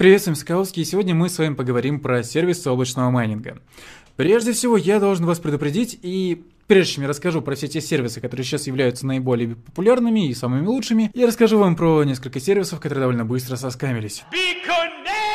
Приветствуем, Соколовский, и сегодня мы с вами поговорим про сервисы облачного майнинга. Прежде всего, я должен вас предупредить и Прежде чем я расскажу про все те сервисы, которые сейчас являются наиболее популярными и самыми лучшими, я расскажу вам про несколько сервисов, которые довольно быстро соскамились. Be connected!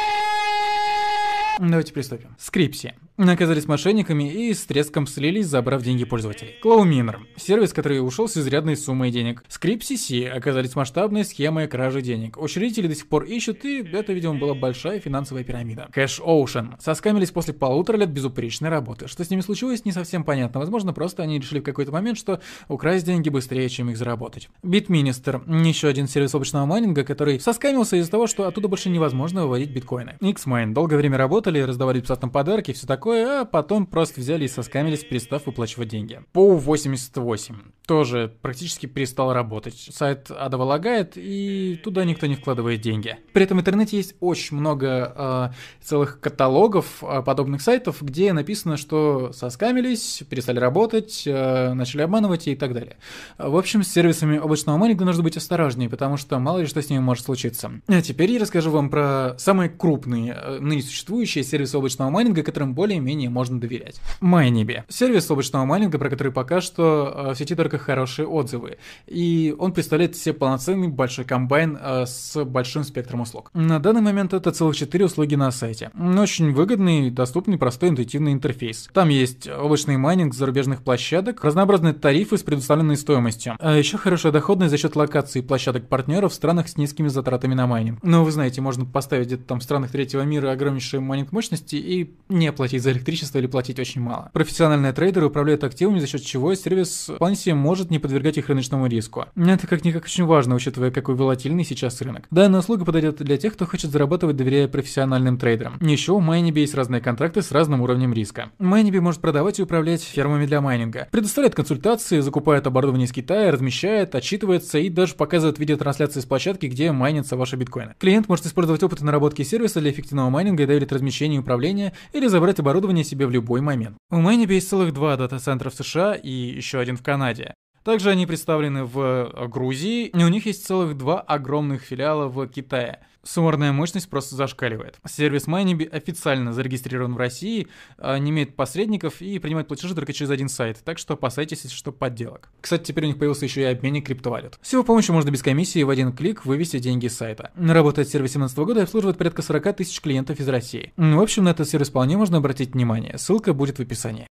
Давайте приступим. Скрипси. Оказались мошенниками и с треском слились, забрав деньги пользователей. Клоуминер. Сервис, который ушел с изрядной суммой денег. Скрипси Си. Оказались масштабной схемой кражи денег. Учредители до сих пор ищут, и это, видимо, была большая финансовая пирамида. Кэш Оушен. Соскамились после полутора лет безупречной работы. Что с ними случилось, не совсем понятно. Возможно, просто они решили в какой-то момент, что украсть деньги быстрее, чем их заработать. Битминистер. Еще один сервис облачного майнинга, который соскамился из-за того, что оттуда больше невозможно выводить биткоины. X Mine, Долгое время работал работали, раздавали бесплатно подарки и все такое, а потом просто взяли и соскамились, перестав выплачивать деньги. по 88 тоже практически перестал работать. Сайт Ада лагает, и туда никто не вкладывает деньги. При этом в интернете есть очень много э, целых каталогов э, подобных сайтов, где написано, что соскамились, перестали работать, э, начали обманывать и так далее. В общем, с сервисами обычного майнинга нужно быть осторожнее, потому что мало ли что с ними может случиться. А теперь я расскажу вам про самые крупные э, ныне существующие наличие сервиса облачного майнинга, которым более-менее можно доверять. Майнибе. Сервис облачного майнинга, про который пока что э, в сети только хорошие отзывы. И он представляет себе полноценный большой комбайн э, с большим спектром услуг. На данный момент это целых 4 услуги на сайте. Ну, очень выгодный, доступный, простой, интуитивный интерфейс. Там есть облачный майнинг зарубежных площадок, разнообразные тарифы с предоставленной стоимостью. А еще хорошая доходность за счет локации площадок партнеров в странах с низкими затратами на майнинг. Но ну, вы знаете, можно поставить где-то там в странах третьего мира огромнейшие майнинг рынок мощности и не платить за электричество или платить очень мало. Профессиональные трейдеры управляют активами, за счет чего сервис вполне себе может не подвергать их рыночному риску. Это как-никак очень важно, учитывая, какой волатильный сейчас рынок. Данная услуга подойдет для тех, кто хочет зарабатывать, доверяя профессиональным трейдерам. Еще у Майниби есть разные контракты с разным уровнем риска. Майниби может продавать и управлять фермами для майнинга, предоставляет консультации, закупает оборудование из Китая, размещает, отчитывается и даже показывает видеотрансляции с площадки, где майнятся ваши биткоины. Клиент может использовать опыт наработки сервиса для эффективного майнинга и доверит размещение помещении управления или забрать оборудование себе в любой момент. У Мэйни есть целых два дата-центра в США и еще один в Канаде. Также они представлены в э, Грузии, и у них есть целых два огромных филиала в Китае. Суммарная мощность просто зашкаливает. Сервис Майниби официально зарегистрирован в России, а, не имеет посредников и принимает платежи только через один сайт, так что опасайтесь, если что, подделок. Кстати, теперь у них появился еще и обменник криптовалют. С его помощью можно без комиссии в один клик вывести деньги с сайта. Работает сервис 2017 года и обслуживает порядка 40 тысяч клиентов из России. Ну, в общем, на этот сервис вполне можно обратить внимание, ссылка будет в описании.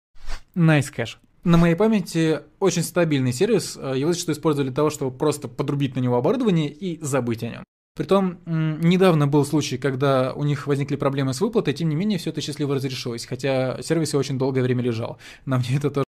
Nice Cash на моей памяти очень стабильный сервис, э, его зачастую использовали для того, чтобы просто подрубить на него оборудование и забыть о нем. Притом, недавно был случай, когда у них возникли проблемы с выплатой, тем не менее, все это счастливо разрешилось, хотя сервис очень долгое время лежал. На мне это тоже